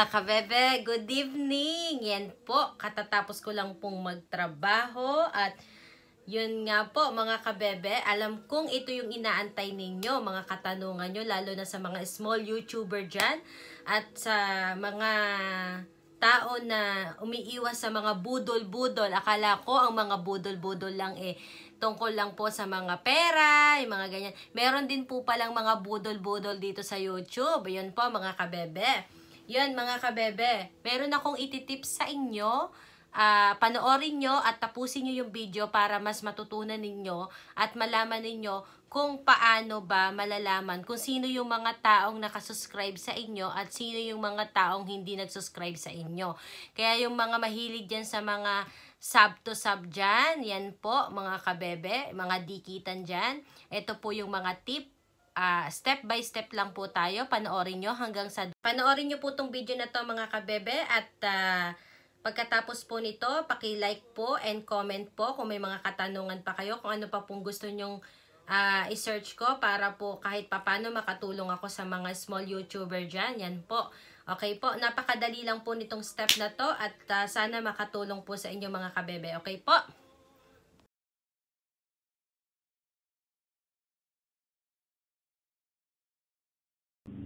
mga kabebe, good evening! Yan po, katatapos ko lang pong magtrabaho at yun nga po mga kabebe, alam kong ito yung inaantay ninyo, mga katanungan nyo, lalo na sa mga small YouTuber dyan at sa mga tao na umiiwas sa mga budol-budol. Akala ko ang mga budol-budol lang eh tungkol lang po sa mga pera, yung mga ganyan. Meron din po palang mga budol-budol dito sa YouTube. Yun po mga kabebe. Yun mga kabebe, meron akong ititips sa inyo. Uh, panoorin nyo at tapusin nyo yung video para mas matutunan ninyo at malaman ninyo kung paano ba malalaman kung sino yung mga taong nakasubscribe sa inyo at sino yung mga taong hindi nagsuscribe sa inyo. Kaya yung mga mahilig dyan sa mga sub to sub dyan. Yan po, mga kabebe, mga dikitan dyan. Ito po yung mga tip uh, step by step lang po tayo. Panoorin nyo hanggang sa... Panoorin nyo po itong video na to mga kabebe at uh, pagkatapos po nito, paki-like po and comment po kung may mga katanungan pa kayo, kung ano pa pong gusto nyong uh, i-search ko para po kahit papano makatulong ako sa mga small YouTuber dyan. Yan po. Okay po, napakadali lang po nitong step na to at uh, sana makatulong po sa inyo mga kabebe. Okay po?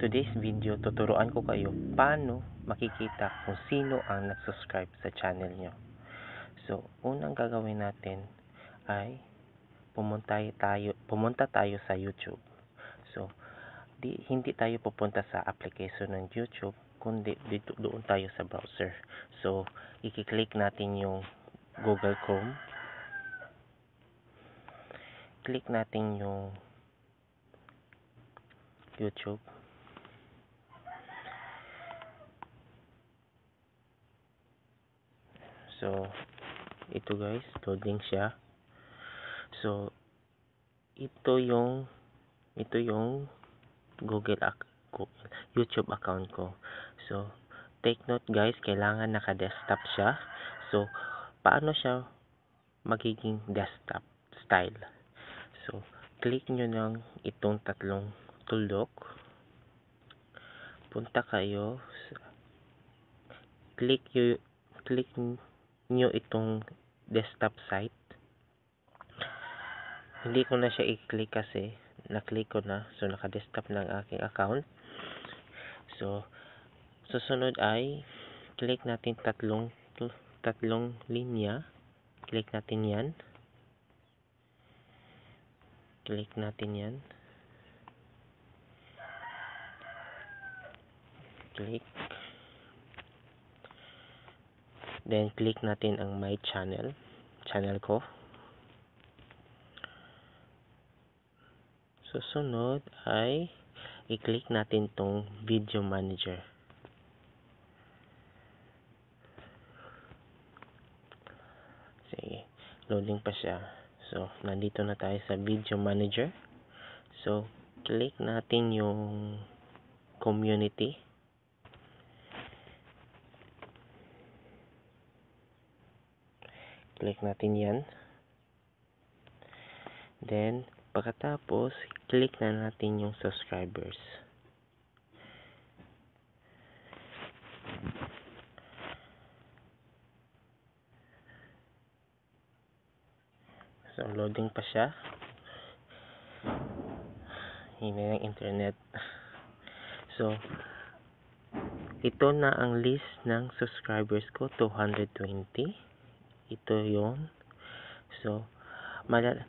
today's video, tuturuan ko kayo paano makikita kung sino ang nag-subscribe sa channel nyo. So, unang gagawin natin ay pumunta tayo, pumunta tayo sa YouTube. So, di, hindi tayo pupunta sa application ng YouTube, kundi dito, doon tayo sa browser. So, i-click natin yung Google Chrome. Click natin yung YouTube. So, ito guys, loading siya. So, ito yung ito yung Google Google, YouTube account ko. So, take note guys, kailangan naka-desktop siya. So, paano siya magiging desktop style? So, click nyo ng itong tatlong tuldok. Punta kayo. Click click nyo itong desktop site. Hindi ko na siya i-click kasi na-click ko na. So, naka-desktop ng aking account. So, susunod ay click natin tatlong tatlong linya. Click natin yan. Click natin yan. Click. Then, click natin ang my channel. Channel ko. Susunod ay i-click natin tong video manager. Sige. Loading pa siya. So, nandito na tayo sa video manager. So, click natin yung community. click natin yan then pagkatapos click na natin yung subscribers so loading pa siya Hindi ng internet so ito na ang list ng subscribers ko 220 ito yon so malala,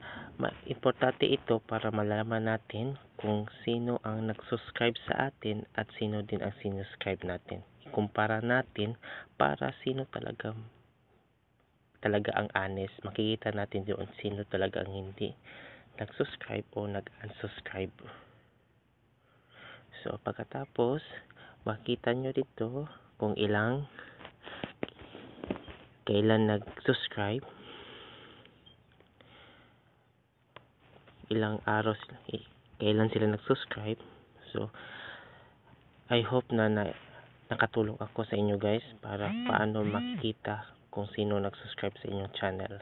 importante ito para malaman natin kung sino ang nag-subscribe sa atin at sino din ang sinuscribe natin kumpara natin para sino talaga talaga ang honest makikita natin doon sino talaga ang hindi nag-subscribe o nag-unsubscribe so pagkatapos makita nyo dito kung ilang kailan nag-subscribe, ilang araw sila, kailan sila nag-subscribe. So, I hope na, na nakatulong ako sa inyo guys para paano makita kung sino nag-subscribe sa inyong channel.